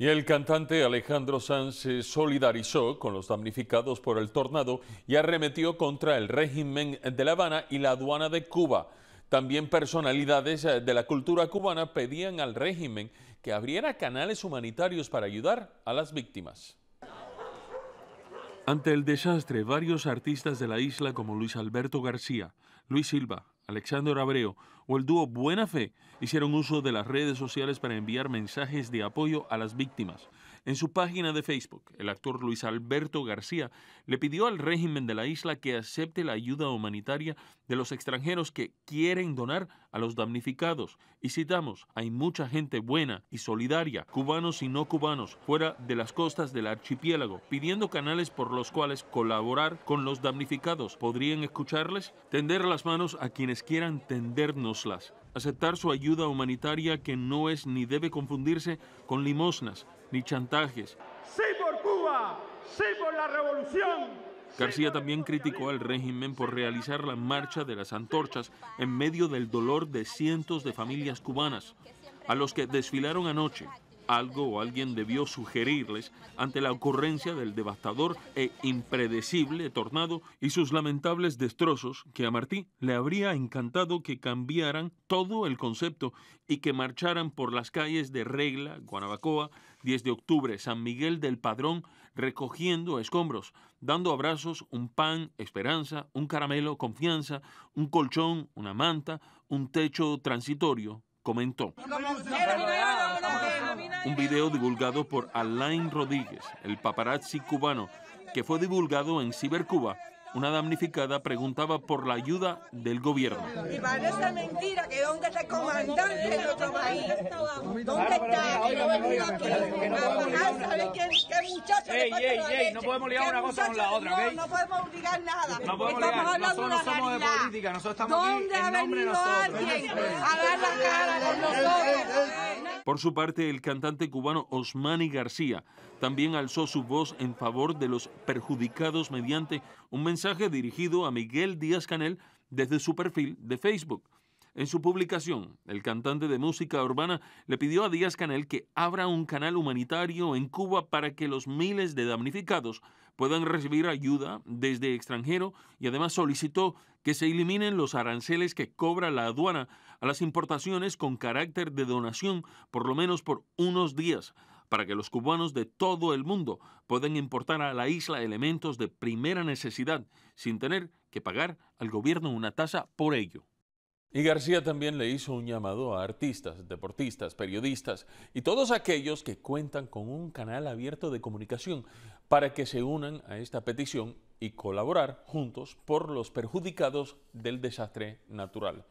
Y el cantante Alejandro Sanz se solidarizó con los damnificados por el tornado y arremetió contra el régimen de La Habana y la aduana de Cuba. También personalidades eh, de la cultura cubana pedían al régimen que abriera canales humanitarios para ayudar a las víctimas. Ante el desastre, varios artistas de la isla como Luis Alberto García, Luis Silva, Alexander Abreu o el dúo Buena Fe hicieron uso de las redes sociales para enviar mensajes de apoyo a las víctimas. En su página de Facebook, el actor Luis Alberto García le pidió al régimen de la isla que acepte la ayuda humanitaria de los extranjeros que quieren donar a los damnificados. Y citamos, hay mucha gente buena y solidaria, cubanos y no cubanos, fuera de las costas del archipiélago, pidiendo canales por los cuales colaborar con los damnificados. ¿Podrían escucharles? Tender las manos a quienes quieran tendérnoslas aceptar su ayuda humanitaria que no es ni debe confundirse con limosnas ni chantajes. ¡Sí por Cuba! ¡Sí por la revolución! García también criticó al régimen por realizar la marcha de las antorchas en medio del dolor de cientos de familias cubanas, a los que desfilaron anoche algo o alguien debió sugerirles ante la ocurrencia del devastador e impredecible tornado y sus lamentables destrozos que a Martí le habría encantado que cambiaran todo el concepto y que marcharan por las calles de Regla, Guanabacoa, 10 de octubre, San Miguel del Padrón, recogiendo escombros, dando abrazos, un pan, esperanza, un caramelo, confianza, un colchón, una manta, un techo transitorio, comentó un video divulgado por Alain Rodríguez, el paparazzi cubano, que fue divulgado en Cibercuba. Una damnificada preguntaba por la ayuda del gobierno. Y parece mentira que dónde está el comandante de nuestro país. ¿Dónde ah, está? Que no venimos aquí a ah, qué, qué muchacho ey, ey, ey, no podemos ligar una cosa con la otra, ¿ok? No, podemos ligar nada. No podemos ligar. Nosotros no somos de política, nosotros estamos aquí en nombre de nosotros. ¿Dónde alguien a dar la cara con nosotros? Por su parte, el cantante cubano Osmani García también alzó su voz en favor de los perjudicados mediante un mensaje dirigido a Miguel Díaz Canel desde su perfil de Facebook. En su publicación, el cantante de música urbana le pidió a Díaz Canel que abra un canal humanitario en Cuba para que los miles de damnificados puedan recibir ayuda desde extranjero y además solicitó que se eliminen los aranceles que cobra la aduana a las importaciones con carácter de donación por lo menos por unos días para que los cubanos de todo el mundo puedan importar a la isla elementos de primera necesidad sin tener que pagar al gobierno una tasa por ello. Y García también le hizo un llamado a artistas, deportistas, periodistas y todos aquellos que cuentan con un canal abierto de comunicación para que se unan a esta petición y colaborar juntos por los perjudicados del desastre natural.